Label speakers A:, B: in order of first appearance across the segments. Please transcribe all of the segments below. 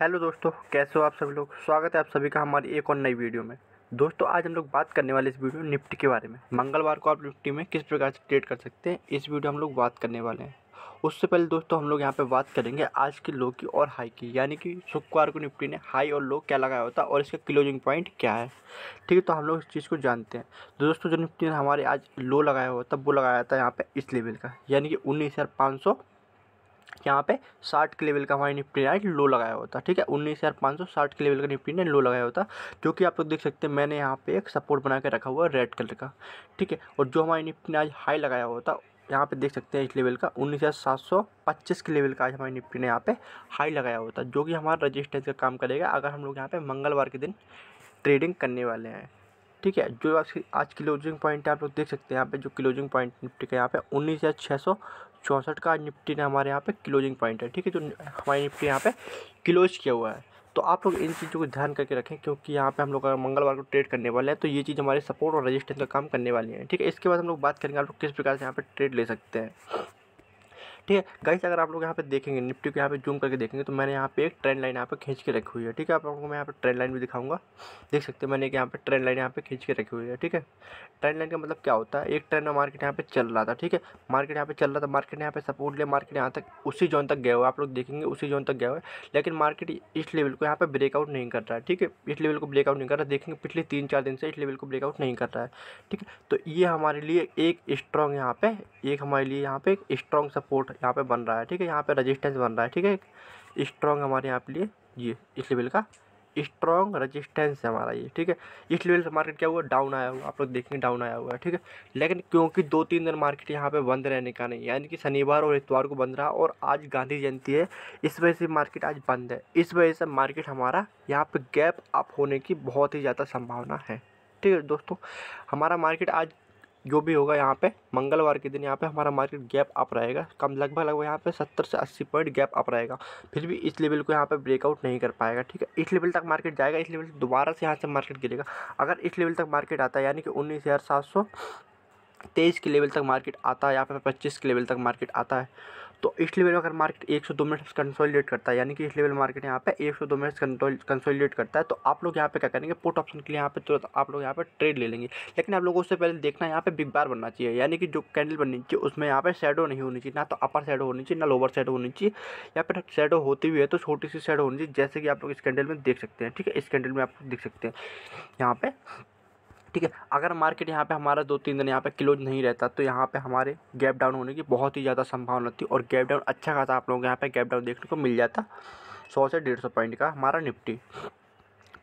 A: hello दोस्तों कैसे हो आप सभी लोग स्वागत है आप सभी का हमारी एक और नई वीडियो में दोस्तों आज हम लोग बात करने वाले इस वीडियो निफ्टी के बारे में मंगलवार को आप निफ्टी में किस प्रकार से ट्रेड कर सकते हैं इस वीडियो हम लोग बात करने वाले हैं उससे पहले दोस्तों हम लोग यहाँ पे बात करेंगे आज की लो की और हाई की यानी कि शुक्रवार को निफ्टी ने हाई और लो क्या लगाया होता और इसका क्लोजिंग पॉइंट क्या है ठीक है तो हम लोग इस चीज़ को जानते हैं तो दोस्तों जो निफ्टी ने हमारे आज लो लगाया होता वो लगाया था यहाँ पे इस लेवल का यानी कि उन्नीस हज़ार पाँच सौ यहाँ पे साठ के लेवल का हमारा निफ्टी नाइट लो लगाया होता ठीक है उन्नीस हज़ार पाँच सौ साठ के लेवल का निफ्टी नाइट लो लगाया होता जो कि आप लोग देख सकते हैं मैंने यहाँ पे एक सपोर्ट बना के रखा हुआ रेड कलर का ठीक है और जो हमारी निफ्टी ने आज हाई लगाया होता यहाँ पे देख सकते हैं इस लेवल का उन्नीस हज़ार सात सौ पच्चीस के लेवल का आज हमारी निफ्टी ने यहाँ पे हाई लगाया होता जो कि हमारा रजिस्टेंस का काम करेगा अगर हम लोग यहाँ पे मंगलवार के दिन ट्रेडिंग करने वाले हैं ठीक है जो आज की आज क्लोजिंग पॉइंट है आप लोग देख सकते हैं यहाँ पे जो क्लोजिंग पॉइंट निफ्टी का यहाँ पे उन्नीस हज़ार छः सौ चौंसठ का निफ्टी ने हमारे यहाँ पे क्लोजिंग पॉइंट है ठीक है जो तो हमारी निफ्टी यहाँ पे क्लोज किया हुआ है तो आप लोग इन चीज़ों को ध्यान करके रखें क्योंकि यहाँ पे हम लोग अगर मंगलवार को ट्रेड करने वाले हैं तो ये चीज़ हमारे सपोर्ट और रजिस्टेंस का काम करने वाली है ठीक है इसके बाद हम लोग बात करेंगे आप लोग किस प्रकार से यहाँ पर ट्रेड ले सकते हैं ठीक है से अगर आप लोग यहाँ पे देखेंगे निफ्टी को यहाँ पे जूम करके देखेंगे तो मैंने यहाँ पे एक ट्रेंड लाइन यहाँ पे खींच के रखी हुई है ठीक है आप लोगों को मैं यहाँ पे ट्रेंड लाइन भी दिखाऊंगा देख सकते हैं मैंने एक यहाँ पे ट्रेंड लाइन यहाँ पे खींच के रखी हुई है ठीक है ट्रेंड लाइन का मतलब क्या होता है एक ट्रेंड में मार्केट यहाँ पे चल रहा था ठीक है मार्केट यहाँ पे चल रहा था मार्केट यहाँ पे सपोर्ट लिया मार्केट यहाँ तक उसी जोन तक गया हुआ आप लोग देखेंगे उसी जोन तक गया हुआ लेकिन मार्केट इस लेवल को यहाँ पे ब्रेकआउट नहीं कर रहा है ठीक है इस लेवल को ब्रेकआउट नहीं कर रहा देखेंगे पिछले तीन चार दिन से इस लेवल को ब्रेकआउट नहीं कर रहा है ठीक है तो ये हमारे लिए एक स्ट्रॉन्ग यहाँ पे एक हमारे लिए यहाँ पे एक स्ट्रॉन्ग सपोर्ट यहाँ पे बन रहा है ठीक है यहाँ पे रेजिस्टेंस बन रहा है ठीक है स्ट्रॉन्ग हमारे यहाँ पे लिए ये इस लेवल का स्ट्रॉन्ग रेजिस्टेंस है हमारा ये ठीक है इस लेवल से मार्केट क्या हुआ डाउन आया हुआ आप लोग देखेंगे डाउन आया हुआ है ठीक है लेकिन क्योंकि दो तीन दिन मार्केट यहाँ पे बंद रहने का नहीं यानी कि शनिवार और इतवार को बंद रहा और आज गांधी जयंती है इस वजह से मार्केट आज बंद है इस वजह से मार्केट हमारा यहाँ पर गैप अप होने की बहुत ही ज़्यादा संभावना है ठीक है दोस्तों हमारा मार्केट आज जो भी होगा यहाँ पे मंगलवार के दिन यहाँ पे हमारा मार्केट गैप अप रहेगा कम लगभग लगभग यहाँ पे सत्तर से अस्सी पॉइंट गैप अप रहेगा फिर भी इस लेवल को यहाँ पे ब्रेकआउट नहीं कर पाएगा ठीक है इस लेवल तक मार्केट जाएगा इस लेवल दोबारा से यहाँ से मार्केट गिरेगा अगर इस लेवल तक मार्केट आता है यानी कि उन्नीस हज़ार सात सौ तेईस के लेवल तक मार्केट आता है यहाँ पे पच्चीस के लेवल तक मार्केट आता है तो इस लेवल अगर मार्केट एक सौ दो मिनट्स कंसोलिडेट करता है यानी कि इस लेवल मार्केट यहाँ पे एक सौ दो मिनट्स कंसोलिडेट करता है तो आप लोग यहाँ पे क्या करेंगे पुट ऑप्शन के लिए यहाँ पे तुरंत आप लोग यहाँ पे ट्रेड ले लेंगे लेकिन आप लोगों से पहले देखना यहाँ पे बिग बार बनना चाहिए यानी कि जो कैंडल बननी चाहिए उसमें यहाँ पे शेडो नहीं होनी चाहिए ना तो अपर शेडो होनी चाहिए ना लोअर शेडो होनी चाहिए या फिर शेडो होती हुई है तो छोटी सी शेडो होनी चाहिए जैसे कि आप लोग इस कैंडल में देख सकते हैं ठीक है इस कैंडल में आप देख सकते हैं यहाँ पे ठीक है अगर मार्केट यहाँ पे हमारा दो तीन दिन यहाँ पे क्लोज नहीं रहता तो यहाँ पे हमारे गैप डाउन होने की बहुत ही ज़्यादा संभावना थी और गैप डाउन अच्छा खासा आप लोगों को यहाँ पे गैप डाउन देखने को मिल जाता सौ से डेढ़ सौ पॉइंट का हमारा निफ्टी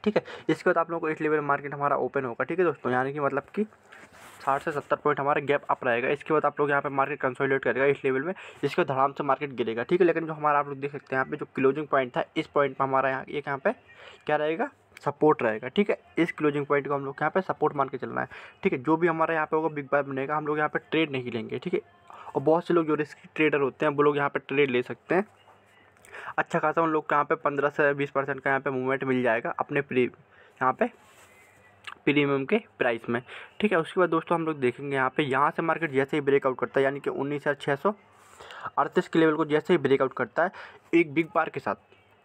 A: ठीक है इसके बाद आप लोगों को इस लेवल मार्केट हमारा ओपन होगा ठीक है दोस्तों यानी कि मतलब कि साठ से सत्तर पॉइंट हमारा गैप अप रहेगा इसके बाद आप लोग यहाँ पे मार्केट कंसोलिडेट करेगा इस लेवल में इसके बाद धड़ाम से मार्केट गिरेगा ठीक है लेकिन जो हमारा आप लोग देख सकते हैं यहाँ पे जो क्लोजिंग पॉइंट था इस पॉइंट पर हमारा यहाँ एक यहाँ पे क्या रहेगा सपोर्ट रहेगा ठीक है इस क्लोजिंग पॉइंट को हम लोग यहाँ पे सपोर्ट मान के चलना है ठीक है जो भी हमारे यहाँ पे होगा बिग बाय बनेगा हम लोग यहाँ पे ट्रेड नहीं लेंगे ठीक है और बहुत से लोग जो रिस्की ट्रेडर होते हैं वो लोग यहाँ पे ट्रेड ले सकते हैं अच्छा खासा उन लोग का यहाँ पे पंद्रह से बीस परसेंट का यहाँ पे मूवमेंट मिल जाएगा अपने प्री यहाँ पे प्रीमियम के प्राइस में ठीक है उसके बाद दोस्तों हम लोग देखेंगे यहाँ पे यहाँ से मार्केट जैसे ही ब्रेकआउट करता है यानी कि उन्नीस हज़ार छः सौ अड़तीस के लेवल को जैसे ही ब्रेकआउट करता है एक बिग बार के साथ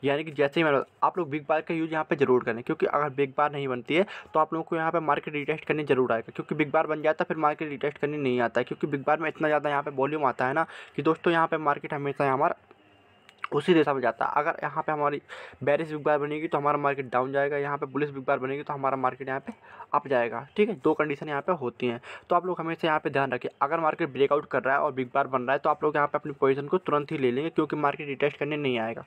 A: यानी कि जैसे ही मैं आप लोग बिग बार का यूज़ यहाँ पे ज़रूर करें क्योंकि अगर बिग बार नहीं बनती है तो आप लोगों को यहाँ पे मार्केट रिटेस्ट करने जरूर आएगा क्योंकि बिग बार बन जाता है फिर मार्केट रिटेस्ट करने नहीं आता है क्योंकि बिग बार में इतना ज़्यादा यहाँ पे वॉल्यूम आता है ना कि दोस्तों यहाँ पे मार्केट हमेशा हमारा उसी दिशा में जाता है अगर यहाँ पे हमारी बैरिस बिग बार बनेगी तो हमारा मार्केट डाउन जाएगा यहाँ पे पुलिस बिग बार बनेगी तो हमारा मार्केट यहाँ पे अप जाएगा ठीक है दो कंडीशन यहाँ पे होती हैं तो आप लोग हमेशा यहाँ पे ध्यान रखें अगर मार्केट ब्रेकआउट कर रहा है और बिग बार बन रहा है तो आप लोग यहाँ पर अपनी पोजीशन को तुरंत ही ले लेंगे क्योंकि मार्केट रिटेस्ट करने नहीं आएगा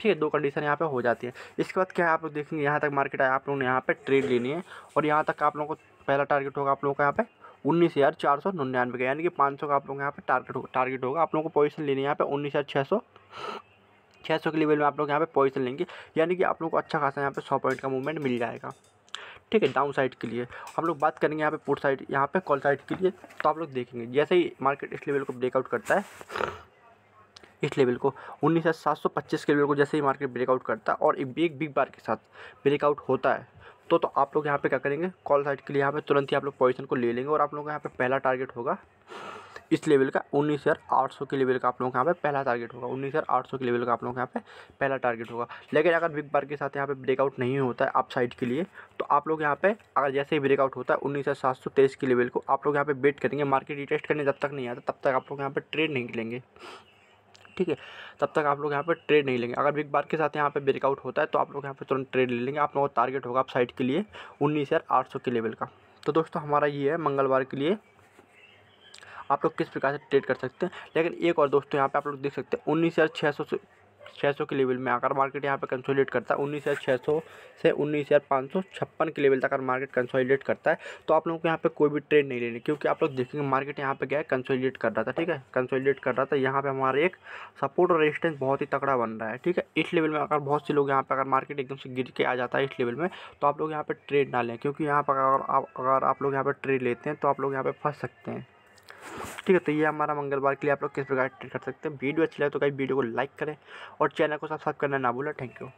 A: ठीक है दो कंडीशन यहाँ पे हो जाती है इसके बाद क्या आप लोग देखेंगे यहाँ तक मार्केट आया आप लोगों ने यहाँ पर ट्रेड लेनी है और यहाँ तक आप लोगों को पहला टारगेट होगा आप लोगों का यहाँ पे उन्नीस हज़ार चार सौ निन्यानवे का यानी कि पाँच सौ का आप लोगों का यहाँ पे टारगेट होगा टारगेट होगा आप लोगों को पोजीशन लेनी है यहाँ पे उन्नीस हज़ार छः सौ छः सौ के लेवल में आप लोग यहाँ पे पोजिशन लेंगे यानी कि आप लोग को अच्छा खासा यहाँ पे सौ पॉइंट का मूवमेंट मिल जाएगा ठीक है डाउन साइड के लिए हम लोग बात करेंगे यहाँ पे पुट साइड यहाँ पे कॉल साइड के लिए तो आप लोग देखेंगे जैसे ही मार्केट इस लेवल को ब्रेकआउट करता है इस लेवल को उन्नीस सात सौ पच्चीस के लेवल को जैसे ही मार्केट ब्रेकआउट करता है और एक बिग बार के साथ ब्रेकआउट होता है तो तो आप लोग यहाँ पे क्या करेंगे कॉल साइड के लिए यहाँ पे तुरंत ही आप लोग पोजीशन को ले लेंगे और आप लोग यहाँ पे पहला टारगेट होगा इस लेवल का उन्नीस हज़ार आठ सौ के लेवल का आप लोगों के यहाँ पे पहला टारगेट होगा उन्नीस हज़ार आठ सौ के लेवल का आप लोगों के यहाँ पे पहला टारगेट होगा लेकिन अगर बिग बार के साथ यहाँ पे ब्रेकआउट नहीं होता है आप साइड के लिए तो आप लोग यहाँ पे अगर जैसे ही ब्रेकआउट होता है उन्नीस हज़ार सात सौ तेईस के लेवल को आप लोग यहाँ पे वेट करेंगे मार्केट रिटेस्ट करने जब तक नहीं आता तब तक आप लोग यहाँ पर ट्रेड नहीं लेंगे ठीक है तब तक आप लोग यहाँ पर ट्रेड नहीं लेंगे अगर बिग बार के साथ यहाँ पे ब्रेकआउट होता है तो आप लोग यहाँ पे तुरंत ट्रेड ले लेंगे आप लोगों का टारगेट होगा आप साइड के लिए उन्नीस हज़ार आठ सौ के लेवल का तो दोस्तों हमारा ये है मंगलवार के लिए आप लोग किस प्रकार से ट्रेड कर सकते हैं लेकिन एक और दोस्तों यहाँ पे आप लोग देख सकते हैं उन्नीस हज़ार छः सौ से छः सौ के लेवल में आकर मार्केट यहाँ पे कंसोलिडेट करता है उन्नीस हज़ार छः सौ से उन्नीस हज़ार पाँच सौ छप्पन के लेवल तक अगर मार्केट कंसोलिडेट करता है तो आप लोगों को यहाँ पे कोई भी ट्रेड नहीं लेनी क्योंकि आप लोग देखेंगे मार्केट यहाँ पे क्या है कंसोलिडेट कर रहा था ठीक है कंसोलिडेट कर रहा था यहाँ पे हमारे एक सपोर्ट और रेजिस्टेंस बहुत ही तगड़ा बन रहा है ठीक है इस लेवल में अगर बहुत से लोग यहाँ पर अगर मार्केट एकदम से गिर के आ जाता है इस लेवल में तो आप लोग यहाँ पर ट्रेड ना लें क्योंकि यहाँ पर अगर आप अगर आप लोग यहाँ पर ट्रेड लेते हैं तो आप लोग यहाँ पर फंस सकते हैं ठीक है तो ये हमारा मंगलवार के लिए आप लोग किस प्रकार ट्रेड कर सकते हैं वीडियो अच्छी लगे तो कहीं वीडियो को लाइक करें और चैनल को सब्सक्राइब करना ना भूलें थैंक यू